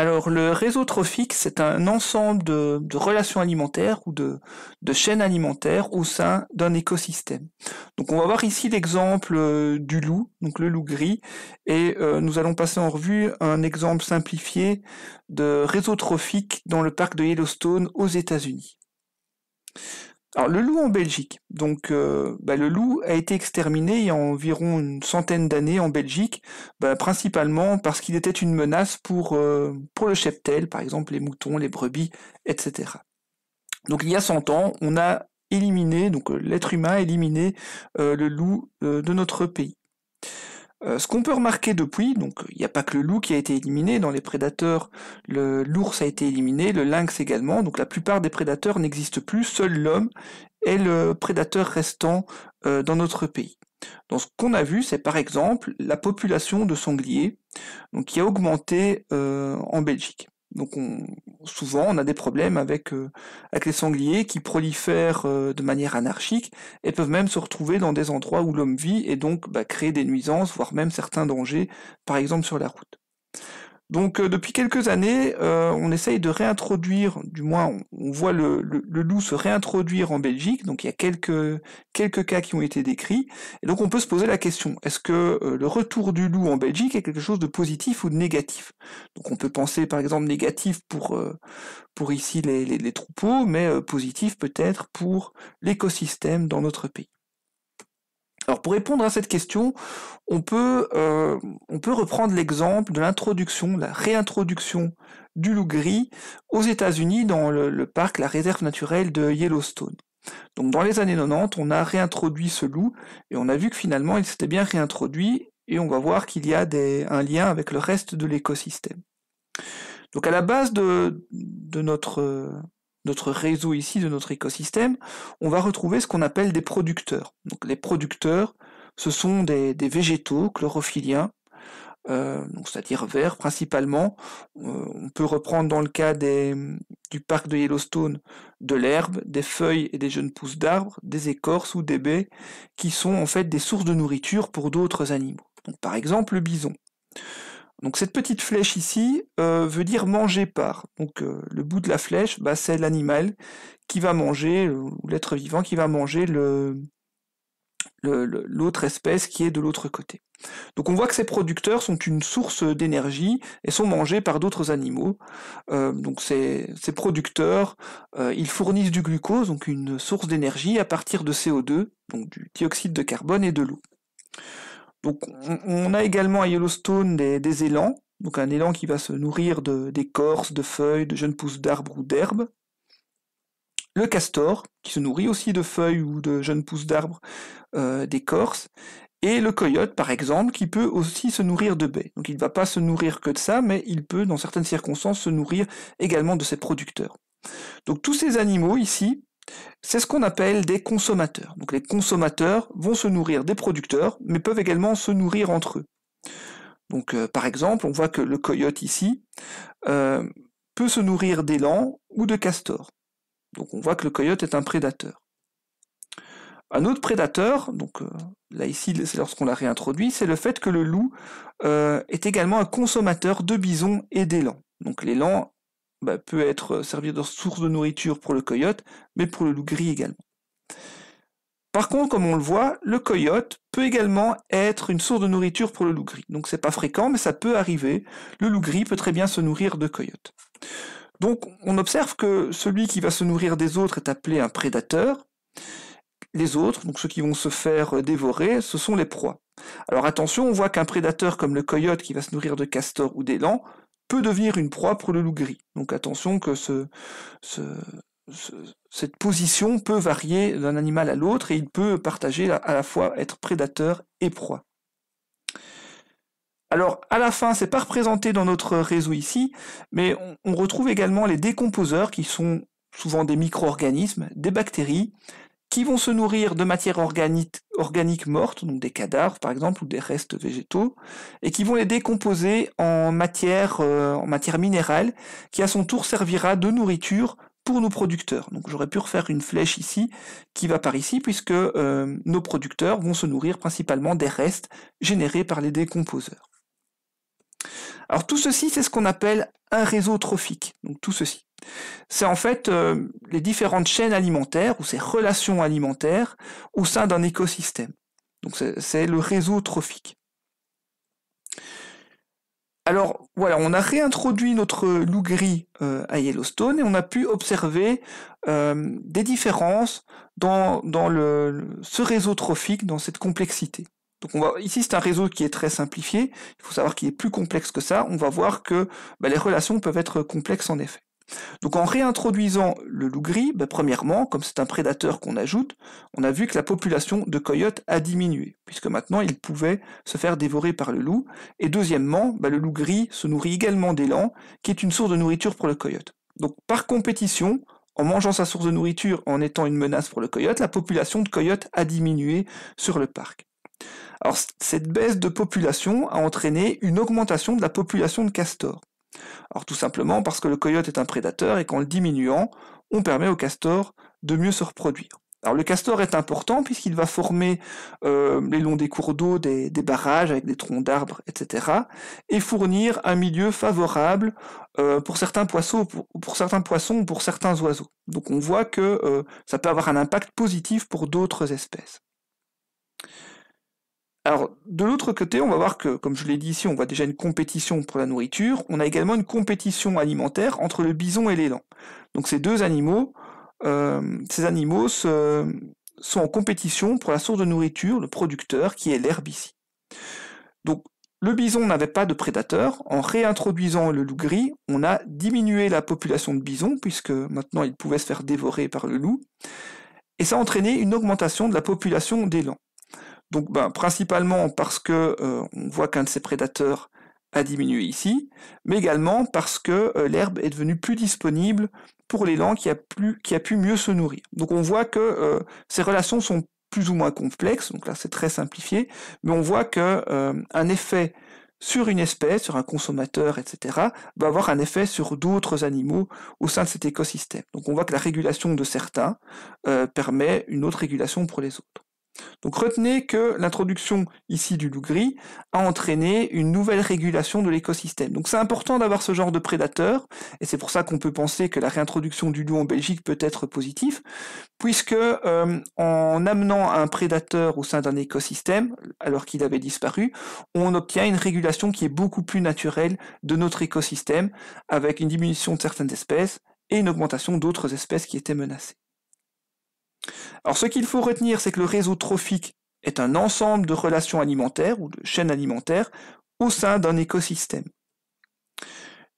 Alors le réseau trophique, c'est un ensemble de, relations alimentaires ou de, chaînes alimentaires au sein d'un écosystème. Donc on va voir ici l'exemple euh, du loup, donc le loup gris, et euh, nous allons passer en revue un exemple simplifié de réseau trophique dans le parc de Yellowstone aux États-Unis. Alors le loup en Belgique. Donc euh, bah, le loup a été exterminé il y a environ une centaine d'années en Belgique, bah, principalement parce qu'il était une menace pour, euh, pour le cheptel, par exemple les moutons, les brebis, etc. Donc il y a 100 ans, on a éliminé, donc euh, l'être humain a éliminé le loup de notre pays. Euh, ce qu'on peut remarquer depuis, donc il n'y a pas que le loup qui a été éliminé, dans les prédateurs, l'ours a été éliminé, le lynx également, donc la plupart des prédateurs n'existent plus, seul l'homme est le prédateur restant euh, dans notre pays. Donc ce qu'on a vu, c'est par exemple la population de sangliers donc, qui a augmenté euh, en Belgique. Donc on, souvent on a des problèmes avec, euh, avec les sangliers qui prolifèrent euh, de manière anarchique et peuvent même se retrouver dans des endroits où l'homme vit et donc bah, créer des nuisances, voire même certains dangers, par exemple sur la route. Donc euh, depuis quelques années, euh, on essaye de réintroduire, du moins on, voit le, loup se réintroduire en Belgique, donc il y a quelques, quelques cas qui ont été décrits, et donc on peut se poser la question, est-ce que euh, le retour du loup en Belgique est quelque chose de positif ou de négatif Donc on peut penser par exemple négatif pour, pour ici les, les troupeaux, mais positif peut-être pour l'écosystème dans notre pays. Alors pour répondre à cette question, on peut, euh, on peut reprendre l'exemple de l'introduction, la réintroduction du loup gris aux États-Unis dans le, parc, la réserve naturelle de Yellowstone. Donc dans les années 90, on a réintroduit ce loup et on a vu que finalement il s'était bien réintroduit et on va voir qu'il y a des, un lien avec le reste de l'écosystème. Donc à la base de, de notre notre réseau ici, de notre écosystème, on va retrouver ce qu'on appelle des producteurs. Donc les producteurs, ce sont des, végétaux chlorophylliens, euh, c'est-à-dire verts principalement. Euh, on peut reprendre dans le cas des, du parc de Yellowstone de l'herbe, des feuilles et des jeunes pousses d'arbres, des écorces ou des baies, qui sont en fait des sources de nourriture pour d'autres animaux. par exemple le bison. Donc cette petite flèche ici euh, veut dire manger par. Donc euh, le bout de la flèche, bah, c'est l'animal qui va manger, euh, ou l'être vivant qui va manger le l'autre espèce qui est de l'autre côté. Donc on voit que ces producteurs sont une source d'énergie et sont mangés par d'autres animaux. donc ces, ces producteurs, ils fournissent du glucose, donc une source d'énergie à partir de CO2, donc du dioxyde de carbone et de l'eau. Donc on, a également à Yellowstone des, élans, donc un élan qui va se nourrir d'écorces, de, feuilles, de jeunes pousses d'arbres ou d'herbes. Le castor, qui se nourrit aussi de feuilles ou de jeunes pousses d'arbres, euh, d'écorces, et le coyote, par exemple, qui peut aussi se nourrir de baies. Donc il ne va pas se nourrir que de ça, mais il peut, dans certaines circonstances, se nourrir également de ses producteurs. Donc tous ces animaux ici c'est ce qu'on appelle des consommateurs. Donc les consommateurs vont se nourrir des producteurs, mais peuvent également se nourrir entre eux. Donc euh, par exemple, on voit que le coyote ici euh, peut se nourrir d'élan ou de castor. Donc on voit que le coyote est un prédateur. Un autre prédateur, donc euh, là ici c'est lorsqu'on l'a réintroduit, c'est le fait que le loup est également un consommateur de bisons et d'élan. Donc bah, peut être euh, servir de source de nourriture pour le coyote, mais pour le loup gris également. Par contre, comme on le voit, le coyote peut également être une source de nourriture pour le loup gris. Donc c'est pas fréquent, mais ça peut arriver. Le loup gris peut très bien se nourrir de coyote. Donc on observe que celui qui va se nourrir des autres est appelé un prédateur. Les autres, donc ceux qui vont se faire euh, dévorer, ce sont les proies. Alors attention, on voit qu'un prédateur comme le coyote qui va se nourrir de castors ou d'élan peut devenir une proie pour le loup gris. Donc attention que cette position peut varier d'un animal à l'autre et il peut partager à la fois être prédateur et proie. Alors à la fin, c'est pas représenté dans notre réseau ici, mais on, on retrouve également les décomposeurs qui sont souvent des micro-organismes, des bactéries, qui vont se nourrir de matière organique organiques mortes, donc des cadavres par exemple ou des restes végétaux, et qui vont les décomposer en matière, euh, en matière minérale, qui à son tour servira de nourriture pour nos producteurs. Donc j'aurais pu refaire une flèche ici qui va par ici puisque euh, nos producteurs vont se nourrir principalement des restes générés par les décomposeurs. Alors tout ceci, c'est ce qu'on appelle un réseau trophique. tout ceci. C'est en fait euh, les différentes chaînes alimentaires ou ces relations alimentaires au sein d'un écosystème. Donc c'est le réseau trophique. Alors voilà, on a réintroduit notre loup gris euh, à Yellowstone et on a pu observer euh, des différences dans, ce réseau trophique, dans cette complexité. Donc on va, ici c'est un réseau qui est très simplifié, il faut savoir qu'il est plus complexe que ça, on va voir que bah, les relations peuvent être complexes en effet. Donc en réintroduisant le loup gris, bah, premièrement, comme c'est un prédateur qu'on ajoute, on a vu que la population de coyotes a diminué, puisque maintenant il pouvait se faire dévorer par le loup, et deuxièmement, bah, le loup gris se nourrit également d'élan, qui est une source de nourriture pour le coyote. Donc par compétition, en mangeant sa source de nourriture, en étant une menace pour le coyote, la population de coyotes a diminué sur le parc cette baisse de population a entraîné une augmentation de la population de castors. Alors tout simplement parce que le coyote est un prédateur et qu'en le diminuant, on permet au castor de mieux se reproduire. Alors le castor est important puisqu'il va former euh, les longs des cours d'eau, des, barrages avec des troncs d'arbres, etc. et fournir un milieu favorable euh, pour certains poissons, pour, pour, certains poissons, pour certains oiseaux. Donc on voit que euh, ça peut avoir un impact positif pour d'autres espèces. Alors, de l'autre côté, on va voir que, comme je l'ai dit ici, on voit déjà une compétition pour la nourriture. On a également une compétition alimentaire entre le bison et l'élan. Donc, ces deux animaux, euh, ces animaux sont en compétition pour la source de nourriture, le producteur, qui est ici. Donc, le bison n'avait pas de prédateur. En réintroduisant le loup gris, on a diminué la population de bisons, puisque maintenant ils pouvaient se faire dévorer par le loup. Et ça a entraîné une augmentation de la population d'élan. Donc ben, principalement parce que euh, on voit qu'un de ces prédateurs a diminué ici, mais également parce que euh, l'herbe est devenue plus disponible pour l'élan qui, a qui a pu mieux se nourrir. Donc on voit que euh, ces relations sont plus ou moins complexes, donc là c'est très simplifié, mais on voit que un effet sur une espèce, sur un consommateur, etc., va avoir un effet sur d'autres animaux au sein de cet écosystème. Donc on voit que la régulation de certains permet une autre régulation pour les autres. Donc retenez que l'introduction ici du loup gris a entraîné une nouvelle régulation de l'écosystème. Donc c'est important d'avoir ce genre de prédateurs, et c'est pour ça qu'on peut penser que la réintroduction du loup en Belgique peut être positive, puisque euh, en amenant un prédateur au sein d'un écosystème, alors qu'il avait disparu, on obtient une régulation qui est beaucoup plus naturelle de notre écosystème, avec une diminution de certaines espèces et une augmentation d'autres espèces qui étaient menacées. Alors ce qu'il faut retenir, c'est que le réseau trophique est un ensemble de relations alimentaires ou de chaînes alimentaires au sein d'un écosystème.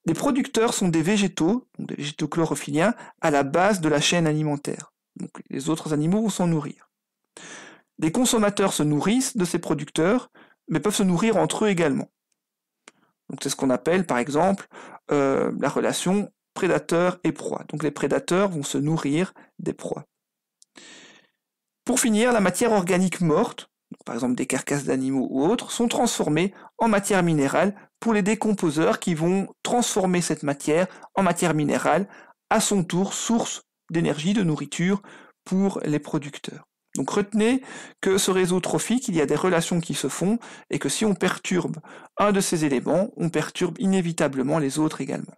Les producteurs sont des végétaux, des végétaux chlorophylliens, à la base de la chaîne alimentaire. Donc les autres animaux vont s'en nourrir. Les consommateurs se nourrissent de ces producteurs, mais peuvent se nourrir entre eux également. c'est ce qu'on appelle par exemple euh, la relation prédateur et proie. Donc les prédateurs vont se nourrir des proies. Pour finir, la matière organique morte, par exemple des carcasses d'animaux ou autres, sont transformées en matière minérale pour les décomposeurs qui vont transformer cette matière en matière minérale, à son tour source d'énergie, de nourriture pour les producteurs. Donc retenez que ce réseau trophique, il y a des relations qui se font et que si on perturbe un de ces éléments, on perturbe inévitablement les autres également.